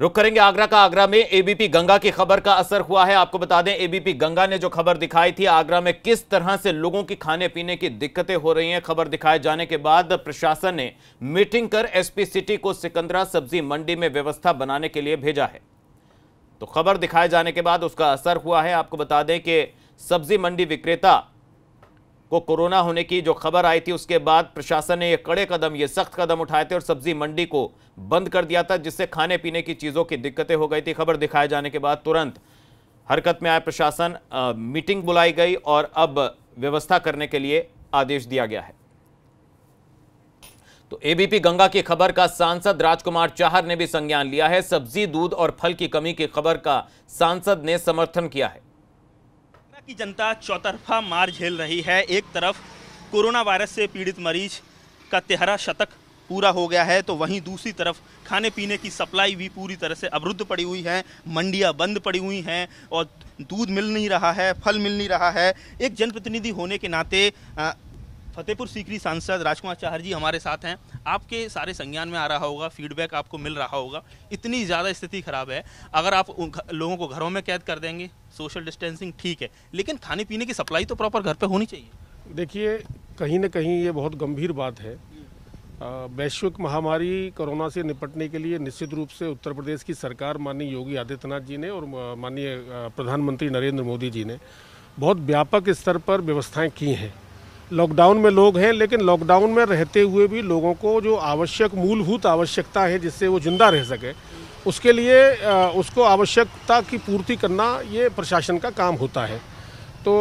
रुक करेंगे आगरा का आगरा में एबीपी गंगा की खबर का असर हुआ है आपको बता दें एबीपी गंगा ने जो खबर दिखाई थी आगरा में किस तरह से लोगों की खाने पीने की दिक्कतें हो रही हैं खबर दिखाए जाने के बाद प्रशासन ने मीटिंग कर एसपी सिटी को सिकंदरा सब्जी मंडी में व्यवस्था बनाने के लिए भेजा है तो खबर दिखाए जाने के बाद उसका असर हुआ है आपको बता दें कि सब्जी मंडी विक्रेता को कोरोना होने की जो खबर आई थी उसके बाद प्रशासन ने ये कड़े कदम ये सख्त कदम उठाए थे और सब्जी मंडी को बंद कर दिया था जिससे खाने पीने की चीज़ों की दिक्कतें हो गई थी खबर दिखाए जाने के बाद तुरंत हरकत में आया प्रशासन आ, मीटिंग बुलाई गई और अब व्यवस्था करने के लिए आदेश दिया गया है तो एबीपी गंगा की खबर का सांसद राजकुमार चाहर ने भी संज्ञान लिया है सब्जी दूध और फल की कमी की खबर का सांसद ने समर्थन किया है की जनता चौतरफा मार झेल रही है एक तरफ कोरोना वायरस से पीड़ित मरीज का तेहरा शतक पूरा हो गया है तो वहीं दूसरी तरफ खाने पीने की सप्लाई भी पूरी तरह से अवरुद्ध पड़ी हुई है मंडियां बंद पड़ी हुई हैं और दूध मिल नहीं रहा है फल मिल नहीं रहा है एक जनप्रतिनिधि होने के नाते फतेहपुर सीकरी सांसद राजकुमार चाहर जी हमारे साथ हैं आपके सारे संज्ञान में आ रहा होगा फीडबैक आपको मिल रहा होगा इतनी ज़्यादा स्थिति ख़राब है अगर आप उन लोगों को घरों में कैद कर देंगे सोशल डिस्टेंसिंग ठीक है लेकिन खाने पीने की सप्लाई तो प्रॉपर घर पर होनी चाहिए देखिए कहीं ना कहीं ये बहुत गंभीर बात है वैश्विक महामारी कोरोना से निपटने के लिए निश्चित रूप से उत्तर प्रदेश की सरकार माननीय योगी आदित्यनाथ जी ने और माननीय प्रधानमंत्री नरेंद्र मोदी जी ने बहुत व्यापक स्तर पर व्यवस्थाएं की हैं लॉकडाउन में लोग हैं लेकिन लॉकडाउन में रहते हुए भी लोगों को जो आवश्यक मूलभूत आवश्यकता है जिससे वो जिंदा रह सके उसके लिए उसको आवश्यकता की पूर्ति करना ये प्रशासन का काम होता है तो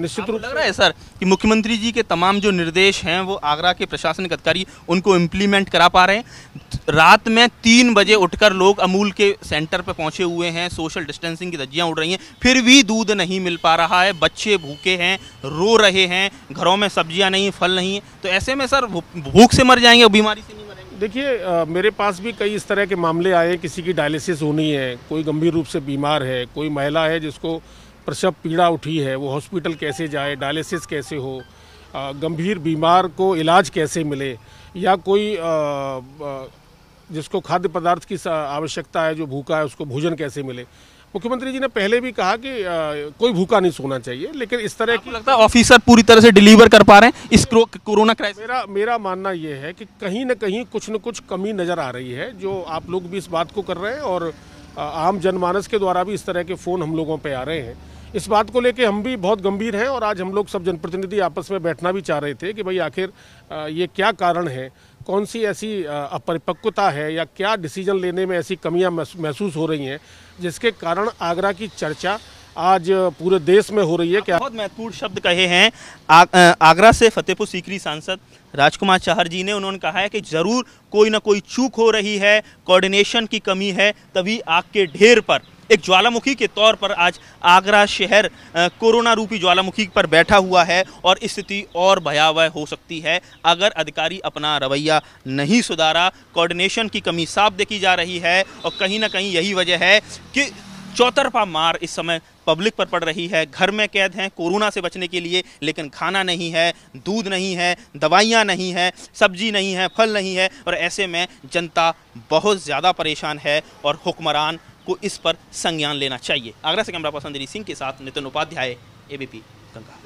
निश्चित रूप लग रहा है सर कि मुख्यमंत्री जी के तमाम जो निर्देश हैं वो आगरा के प्रशासनिक अधिकारी उनको इम्प्लीमेंट करा पा रहे हैं रात में तीन बजे उठकर लोग अमूल के सेंटर पर पहुंचे हुए हैं सोशल डिस्टेंसिंग की धज्जियाँ उड़ रही हैं फिर भी दूध नहीं मिल पा रहा है बच्चे भूखे हैं रो रहे हैं घरों में सब्जियाँ नहीं फल नहीं है तो ऐसे में सर भूख से मर जाएंगे बीमारी से नहीं देखिए मेरे पास भी कई इस तरह के मामले आए हैं किसी की डायलिसिस होनी है कोई गंभीर रूप से बीमार है कोई महिला है जिसको प्रसव पीड़ा उठी है वो हॉस्पिटल कैसे जाए डायलिसिस कैसे हो गंभीर बीमार को इलाज कैसे मिले या कोई जिसको खाद्य पदार्थ की आवश्यकता है जो भूखा है उसको भोजन कैसे मिले मुख्यमंत्री जी ने पहले भी कहा कि आ, कोई भूखा नहीं सोना चाहिए लेकिन इस तरह की लगता है ऑफिसर पूरी तरह से डिलीवर कर पा रहे हैं इस कोरोना क्राइसिस मेरा मेरा मानना यह है कि कहीं ना कहीं कुछ न कुछ कमी नज़र आ रही है जो आप लोग भी इस बात को कर रहे हैं और आम जनमानस के द्वारा भी इस तरह के फ़ोन हम लोगों पर आ रहे हैं इस बात को लेके हम भी बहुत गंभीर हैं और आज हम लोग सब जनप्रतिनिधि आपस में बैठना भी चाह रहे थे कि भाई आखिर ये क्या कारण है कौन सी ऐसी अपरिपक्वता है या क्या डिसीजन लेने में ऐसी कमियां महसूस हो रही हैं जिसके कारण आगरा की चर्चा आज पूरे देश में हो रही है क्या बहुत महत्वपूर्ण शब्द कहे हैं आ, आगरा से फतेहपुर सीकरी सांसद राजकुमार चाहर जी ने उन्होंने कहा है कि ज़रूर कोई ना कोई चूक हो रही है कोऑर्डिनेशन की कमी है तभी आग के ढेर पर एक ज्वालामुखी के तौर पर आज आगरा शहर कोरोना रूपी ज्वालामुखी पर बैठा हुआ है और स्थिति और भयावह हो सकती है अगर अधिकारी अपना रवैया नहीं सुधारा कोऑर्डिनेशन की कमी साफ देखी जा रही है और कहीं ना कहीं यही वजह है कि चौतरफा मार इस समय पब्लिक पर पड़ रही है घर में कैद हैं कोरोना से बचने के लिए लेकिन खाना नहीं है दूध नहीं है दवाइयाँ नहीं है सब्जी नहीं है फल नहीं है और ऐसे में जनता बहुत ज़्यादा परेशान है और हुक्मरान को इस पर संज्ञान लेना चाहिए आगरा से कैमरा पर्सन दिलीप सिंह के साथ नितिन उपाध्याय एबीपी गंगा